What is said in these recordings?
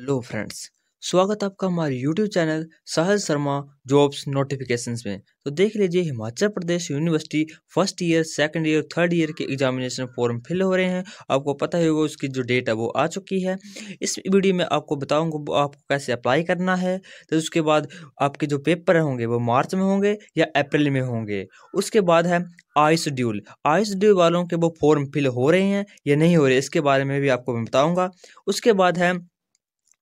hello friends स्वागत आपका हमारे यूट्यूब चैनल सहज शर्मा जॉब्स नोटिफिकेशंस में तो देख लीजिए Himachal Pradesh university first year second year third year के एग्जामिनेशन फॉर्म फिल हो रहे हैं आपको पता ही होगा उसकी जो डेट है वो आ चुकी है इस वीडियो में आपको बताऊंगा आपको कैसे अप्लाई करना है तो उसके बाद आपके जो पेपर होंगे वो मार्च में होंगे या अप्रैल में होंगे उसके बाद है आई शेड्यूल आई शेड्यूल वालों के वो फॉर्म फिल हो रहे हैं या नहीं हो रहे इसके बारे में भी आपको मैं बताऊँगा उसके बाद है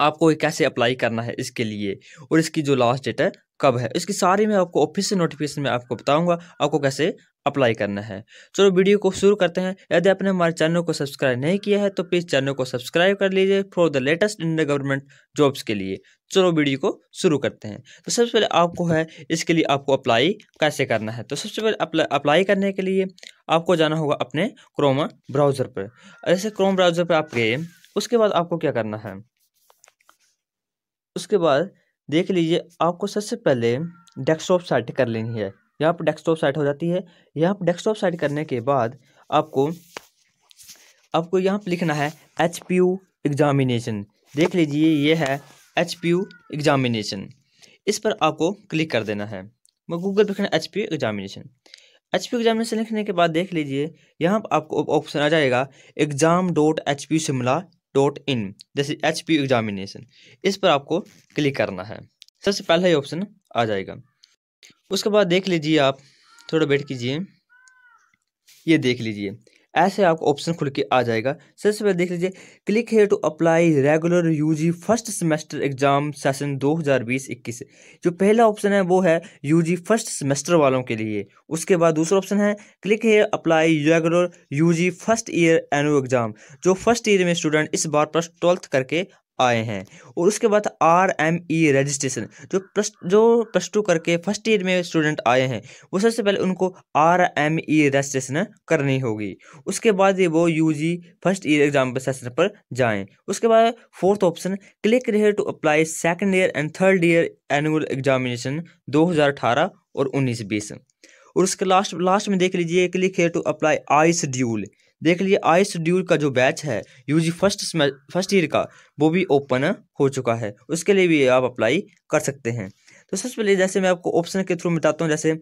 आपको कैसे अप्लाई करना है इसके लिए और इसकी जो लास्ट डेट है कब है इसकी सारी मैं आपको ऑफिशियल नोटिफिकेशन में आपको बताऊंगा आपको कैसे अप्लाई करना है चलो वीडियो को शुरू करते हैं यदि आपने हमारे चैनल को सब्सक्राइब नहीं किया है तो प्लीज़ चैनल को सब्सक्राइब कर लीजिए for the latest Indian government jobs के लिए चलो वीडियो को शुरू करते हैं तो सबसे पहले आपको है इसके लिए आपको अप्लाई कैसे करना है तो सबसे पहले अप्लाई करने के लिए आपको जाना होगा अपने क्रोमा ब्राउज़र पर जैसे क्रोम ब्राउज़र पर आप गए उसके बाद आपको क्या करना है उसके बाद देख लीजिए आपको सबसे पहले डेस्कटॉप साइट कर लेनी है यहाँ पर डेस्कटॉप साइट हो जाती है यहाँ पर डेस्कटॉप साइट करने के बाद आपको आपको यहाँ पर लिखना है एच पी यू एग्ज़ामिनेशन देख लीजिए ये है एच पी यू एग्ज़ामिनेशन इस पर आपको क्लिक कर देना है मैं गूगल पर लिखना H P U examination H P examination लिखने के बाद देख लीजिए यहाँ पर आपको ऑप्शन आ जाएगा exam dot H P Shimla dot in जैसे एच पी एग्जामिनेशन इस पर आपको क्लिक करना है सबसे पहला ही ऑप्शन आ जाएगा उसके बाद देख लीजिए आप थोड़ा वेट कीजिए ये देख लीजिए ऐसे आपको ऑप्शन खुल के आ जाएगा सबसे पहले देख लीजिए click here to apply regular UG first semester exam session 2020-21 जो पहला ऑप्शन है वो है यूजी फर्स्ट सेमेस्टर वालों के लिए उसके बाद दूसरा ऑप्शन है click here apply regular UG first year annual exam जो फर्स्ट ईयर में स्टूडेंट इस बार प्लस ट्वेल्थ करके आए हैं और उसके बाद आर एम ई रजिस्ट्रेशन जो प्लस जो प्लस टू करके फर्स्ट ईयर में स्टूडेंट आए हैं वो सबसे पहले उनको आर एम ई रजिस्ट्रेशन करनी होगी उसके बाद वो U G first year exam session पर जाएं उसके बाद fourth option click here to apply second year and third year annual examination दो हज़ार अठारह और उन्नीस बीस और उसके लास्ट लास्ट में देख लीजिए क्लिक हेयर टू अप्लाई आई शेड्यूल देख लीजिए आई शेड्यूल का जो बैच है यूजी फर्स्ट फर्स्ट ईयर का वो भी ओपन हो चुका है उसके लिए भी आप अप्लाई कर सकते हैं तो सबसे पहले जैसे मैं आपको ऑप्शन के थ्रू बताता हूँ जैसे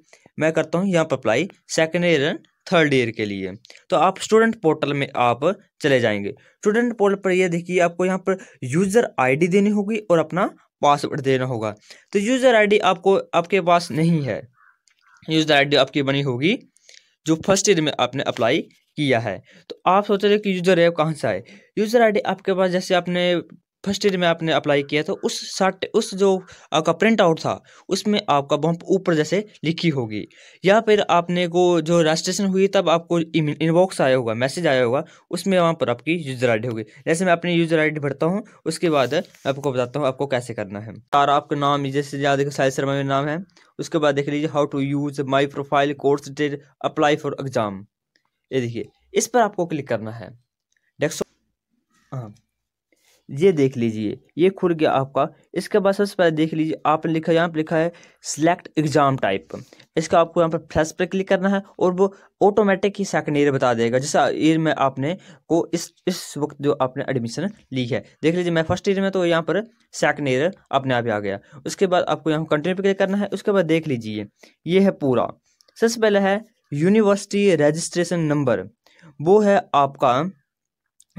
मैं करता हूँ यहाँ पर apply second year and third year के लिए तो आप स्टूडेंट पोर्टल में आप चले जाएंगे स्टूडेंट पोर्टल पर ये देखिए आपको यहाँ पर यूज़र आईडी देनी होगी और अपना पासवर्ड देना होगा तो यूज़र आईडी आपको आपके पास नहीं है यूज़र आईडी आपकी बनी होगी जो फर्स्ट ईयर में आपने अप्लाई किया है तो आप सोच रहे कि यूज़र आई कहाँ से आए यूज़र आईडी आपके पास जैसे आपने फर्स्ट ईयर में आपने अप्लाई किया था उस साट उस जो आपका प्रिंट आउट था उसमें आपका बम्प ऊपर जैसे लिखी होगी या फिर आपने को जो रजिस्ट्रेशन हुई तब आपको इनबॉक्स आया होगा मैसेज आया होगा उसमें वहाँ पर आपकी यूज़र आईडी होगी जैसे मैं अपनी यूज़र आईडी भरता हूँ उसके बाद आपको बताता हूँ आपको कैसे करना है और आपका नाम जैसे याद देखो साहिल शर्मा मेरा नाम है उसके बाद देख लीजिए how to use my profile course date apply for exam ये देखिए इस पर आपको क्लिक करना है डेस्कटॉप हाँ ये देख लीजिए ये खुल गया आपका इसके बाद सबसे पहले देख लीजिए आपने लिखा यहाँ पर लिखा है सिलेक्ट एग्जाम टाइप इसका आपको यहाँ पर फ्लैश पर क्लिक करना है और वो ऑटोमेटिक ही सेकंड ईयर बता देगा जैसे ईयर में आपने को इस इस वक्त जो आपने एडमिशन ली है देख लीजिए मैं फर्स्ट ईयर में तो यहाँ पर सेकंड ईयर अपने आप ही आ गया उसके बाद आपको यहाँ कंटिन्यू पर क्लिक करना है उसके बाद देख लीजिए ये है पूरा सबसे पहले है यूनिवर्सिटी रजिस्ट्रेशन नंबर वो है आपका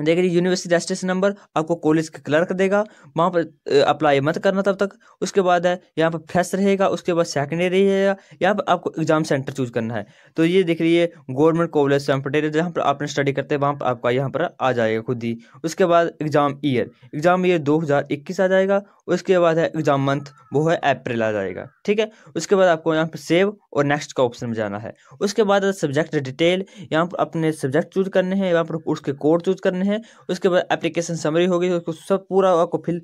देख लीजिए यूनिवर्सिटी रजिस्ट्रेशन नंबर आपको कॉलेज का क्लर्क देगा वहाँ पर अप्लाई मत करना तब तक उसके बाद है यहाँ पर फ्रेश रहेगा उसके बाद सेकेंड ईयर रहेगा यहाँ पर आपको एग्जाम सेंटर चूज करना है तो ये देख लीजिए गवर्नमेंट कॉलेज सेम्पटेरियल जहाँ पर आपने स्टडी करते हैं वहाँ पर आपका यहाँ पर आ जाएगा खुद ही उसके बाद एग्जाम ईयर एग्जाम ईयर दो आ जाएगा उसके बाद है एग्ज़ाम मंथ वो है अप्रैल आ जाएगा ठीक है उसके बाद आपको यहाँ पर सेव और नेक्स्ट का ऑप्शन में जाना है उसके बाद सब्जेक्ट डिटेल यहाँ पर अपने सब्जेक्ट चूज करने हैं यहाँ पर उसके कोड चूज करने हैं उसके बाद एप्लीकेशन समरी होगी उसको सब पूरा आपको फिल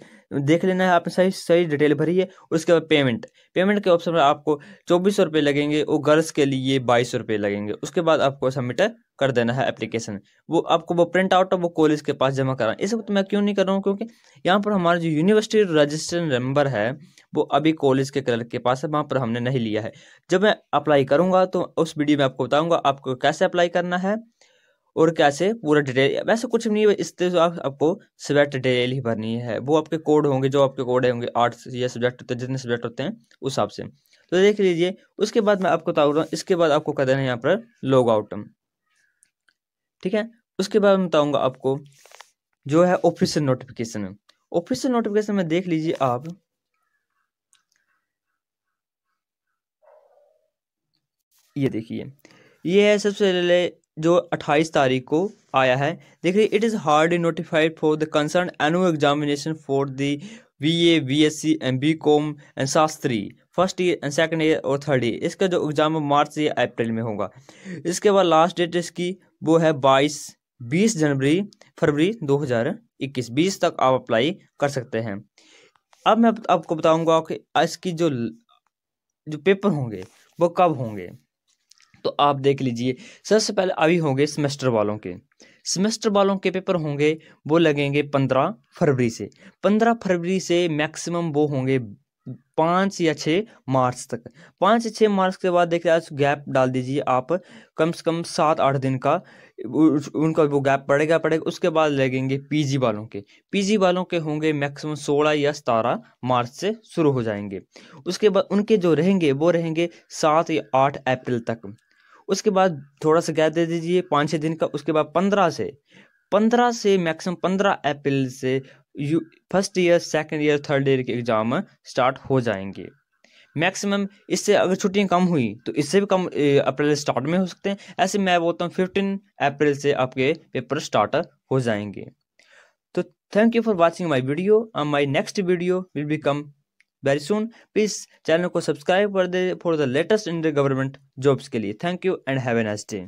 देख लेना है आपने सही सही डिटेल भरी है उसके बाद पेमेंट पेमेंट के ऑप्शन पर आपको चौबीस सौ लगेंगे और गर्ल्स के लिए बाईस सौ लगेंगे उसके बाद आपको सबमिट कर देना है एप्लीकेशन वो आपको वो प्रिंट आउट वो कॉलेज के पास जमा कराना इस वक्त मैं क्यों नहीं कर रहा हूँ क्योंकि यहाँ पर हमारा जो यूनिवर्सिटी रजिस्टर नंबर है वो अभी कॉलेज के क्लर्क के पास है वहाँ पर हमने नहीं लिया है जब मैं अप्लाई करूँगा तो उस वीडियो में आपको बताऊँगा आपको कैसे अप्लाई करना है और कैसे पूरा डिटेल वैसे कुछ नहीं है इससे आप, आपको सब्जेक्ट डिटेल ही भरनी है वो आपके कोड होंगे जो आपके कोड होंगे आर्ट्स या सब्जेक्ट होते हैं जितने सब्जेक्ट होते हैं उस हिसाब से तो देख लीजिए उसके बाद मैं आपको बता रहा हूँ इसके बाद आपको कर देना है यहाँ पर लॉग आउट ठीक है उसके बाद मैं बताऊँगा आपको जो है ऑफिशियल नोटिफिकेशन में ऑफिशियल नोटिफिकेशन में देख लीजिए आप ये देखिए ये है सबसे पहले जो 28 तारीख को आया है देखिए it is hereby notified for the concern annual examination for the B A B S C and B com and Shastri first year and second year और थर्ड ईयर इसका जो एग्ज़ाम मार्च या अप्रैल में होगा इसके बाद लास्ट डेट इसकी वो है बाईस बीस जनवरी फरवरी 2021 बीस तक आप अप्लाई कर सकते हैं अब मैं आपको बताऊंगा कि इसकी जो जो पेपर होंगे वो कब होंगे तो आप देख लीजिए सबसे पहले अभी होंगे सेमेस्टर वालों के सेमेस्टर वालों के पेपर होंगे वो लगेंगे पंद्रह फरवरी से पंद्रह फरवरी से मैक्सिमम वो होंगे पाँच या छः मार्च तक पाँच या छः मार्च के बाद देखिए आज गैप डाल दीजिए आप कम से कम सात आठ दिन का उनका वो गैप पड़ेगा पड़ेगा उसके बाद लगेंगे पीजी वालों के पीजी वालों के होंगे मैक्सिमम सोलह या सतारह मार्च से शुरू हो जाएंगे उसके बाद उनके जो रहेंगे वो रहेंगे सात या आठ अप्रैल तक उसके बाद थोड़ा सा गैप दे दीजिए पाँच छः दिन का उसके बाद पंद्रह से पंद्रह से मैक्सिमम पंद्रह अप्रैल से यू first year second year third year के एग्ज़ाम स्टार्ट हो जाएंगे मैक्सिमम इससे अगर छुट्टियां कम हुई तो इससे भी कम अप्रैल स्टार्ट में हो सकते हैं ऐसे मैं बोलता हूँ फिफ्टीन अप्रैल से आपके पेपर स्टार्ट हो जाएंगे तो thank you for watching my video my next video will be come very soon please channel को सब्सक्राइब कर दे for the latest in the government jobs के लिए thank you and have a nice day